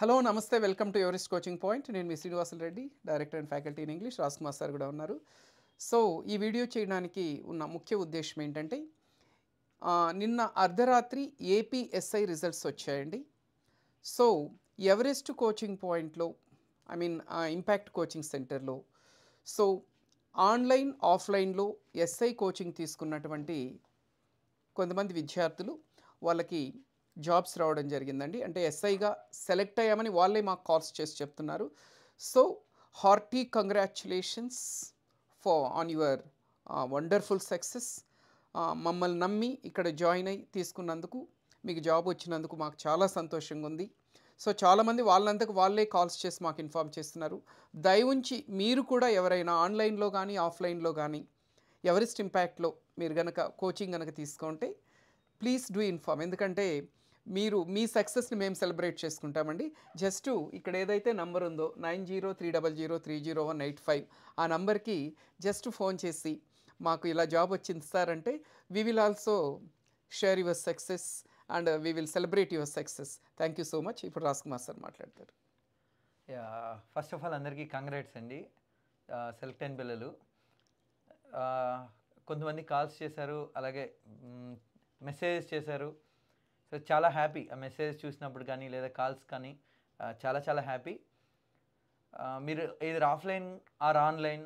hello నమస్తే welcome to Everest coaching point నేను మీ Srinivasulu Reddy director and faculty in English Raj Kumar sir కూడా ఉన్నారు సో ఈ వీడియో చేయడానికి ఉన్న ముఖ్య ఉద్దేశం ఏంటంటే నిన్న అర్ధరాత్రి ఏపీఎస్ఐ రిజల్ట్స్ వచ్చాయండి సో ఎవరెస్ట్ కోచింగ్ పాయింట్లో ఐ మీన్ ఇంపాక్ట్ కోచింగ్ సెంటర్లో సో ఆన్లైన్ ఆఫ్లైన్లో ఎస్ఐ కోచింగ్ తీసుకున్నటువంటి కొంతమంది విద్యార్థులు వాళ్ళకి జాబ్స్ రావడం జరిగిందండి అంటే ఎస్ఐగా సెలెక్ట్ అయ్యామని వాళ్ళే మాకు కాల్స్ చేసి చెప్తున్నారు so hearty congratulations for on your wonderful success మమ్మల్ని నమ్మి ఇక్కడ జాయిన్ అయ్యి తీసుకున్నందుకు మీకు జాబ్ వచ్చినందుకు మాకు చాలా సంతోషంగా ఉంది సో చాలామంది వాళ్ళంతకు వాళ్ళే కాల్స్ చేసి మాకు ఇన్ఫామ్ చేస్తున్నారు దయవుంచి మీరు కూడా ఎవరైనా ఆన్లైన్లో కానీ ఆఫ్లైన్లో కానీ ఎవరెస్ట్ ఇంపాక్ట్లో మీరు కనుక కోచింగ్ కనుక తీసుకుంటే ప్లీజ్ డూ ఇన్ఫామ్ ఎందుకంటే మీరు మీ సక్సెస్ని మేము సెలబ్రేట్ చేసుకుంటామండి జస్ట్ ఇక్కడ ఏదైతే నంబర్ ఉందో nine zero three double zero three zero one eight five ఆ నంబర్కి జస్ట్ ఫోన్ చేసి మాకు ఇలా జాబ్ వచ్చింది సార్ అంటే we will also share your success and we will celebrate your success thank you so much ఇప్పుడు Raj Kumar sir మాట్లాడతారు first of all అందరికీ కంగ్రాట్స్ అండి సెలెక్ట్ టెన్ పిల్లలు కొంతమంది కాల్స్ చేశారు అలాగే మెసేజెస్ చేశారు సో చాలా హ్యాపీ ఆ మెసేజ్ చూసినప్పుడు కానీ లేదా కాల్స్ కానీ చాలా చాలా హ్యాపీ మీరు ఇది ఆఫ్లైన్ ఆర్ ఆన్లైన్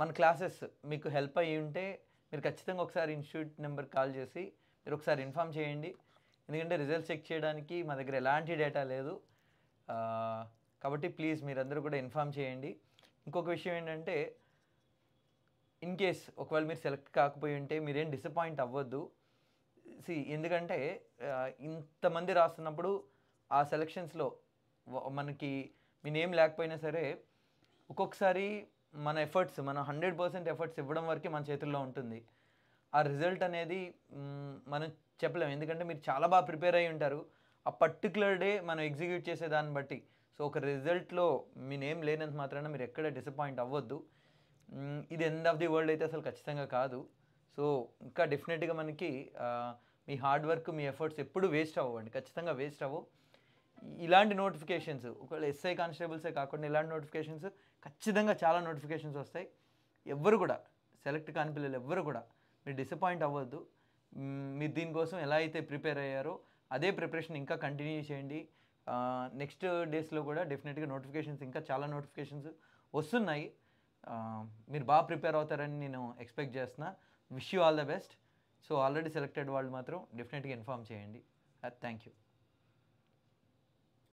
మన క్లాసెస్ మీకు హెల్ప్ అయ్యి ఉంటే మీరు ఖచ్చితంగా ఒకసారి ఇన్స్టిట్యూట్ నెంబర్ కాల్ చేసి మీరు ఒకసారి ఇన్ఫామ్ చేయండి ఎందుకంటే రిజల్ట్స్ చెక్ చేయడానికి మా దగ్గర ఎలాంటి డేటా లేదు కాబట్టి ప్లీజ్ మీరందరూ కూడా ఇన్ఫామ్ చేయండి ఇంకొక విషయం ఏంటంటే ఇన్ కేస్ ఒకవేళ మీరు సెలెక్ట్ కాకపోయి ఉంటే మీరేం డిసప్పాయింట్ అవ్వద్దు సి ఎందుకంటే ఇంతమంది రాస్తున్నప్పుడు ఆ సెలెక్షన్స్లో మనకి మీ నేమ్ లేకపోయినా సరే ఒక్కొక్కసారి మన ఎఫర్ట్స్ మన హండ్రెడ్ పర్సెంట్ ఎఫర్ట్స్ ఇవ్వడం వరకు మన చేతుల్లో ఉంటుంది ఆ రిజల్ట్ అనేది మనం చెప్పలేము ఎందుకంటే మీరు చాలా బాగా ప్రిపేర్ అయి ఉంటారు ఆ పర్టికులర్ డే మనం ఎగ్జిక్యూట్ చేసే దాన్ని బట్టి సో ఒక రిజల్ట్లో మీ నేమ్ లేనంత మాత్రాన మీరు ఎక్కడ డిసప్పాయింట్ అవ్వద్దు ఇది ఎండ్ ఆఫ్ ది వరల్డ్ అయితే అసలు ఖచ్చితంగా కాదు సో ఇంకా డెఫినెట్గా మనకి మీ హార్డ్ వర్క్ మీ ఎఫర్ట్స్ ఎప్పుడు వేస్ట్ అవ్వండి ఖచ్చితంగా వేస్ట్ అవ్వవు ఇలాంటి నోటిఫికేషన్స్ ఒకవేళ ఎస్ఐ కానిస్టేబుల్సే కాకుండా ఇలాంటి నోటిఫికేషన్స్ ఖచ్చితంగా చాలా నోటిఫికేషన్స్ వస్తాయి ఎవ్వరు కూడా సెలెక్ట్ కాని పిల్లలు ఎవ్వరు కూడా మీరు డిసప్పాయింట్ అవ్వద్దు మీరు దీనికోసం ఎలా అయితే ప్రిపేర్ అయ్యారో అదే ప్రిపరేషన్ ఇంకా కంటిన్యూ చేయండి నెక్స్ట్ డేస్లో కూడా డెఫినెట్గా నోటిఫికేషన్స్ ఇంకా చాలా నోటిఫికేషన్స్ వస్తున్నాయి మీరు బాగా ప్రిపేర్ అవుతారని నేను ఎక్స్పెక్ట్ చేస్తున్నా wish you all the best so already selected వాళ్ళు మాత్రం డెఫినెట్గా ఇన్ఫామ్ చేయండి థ్యాంక్ uh, యూ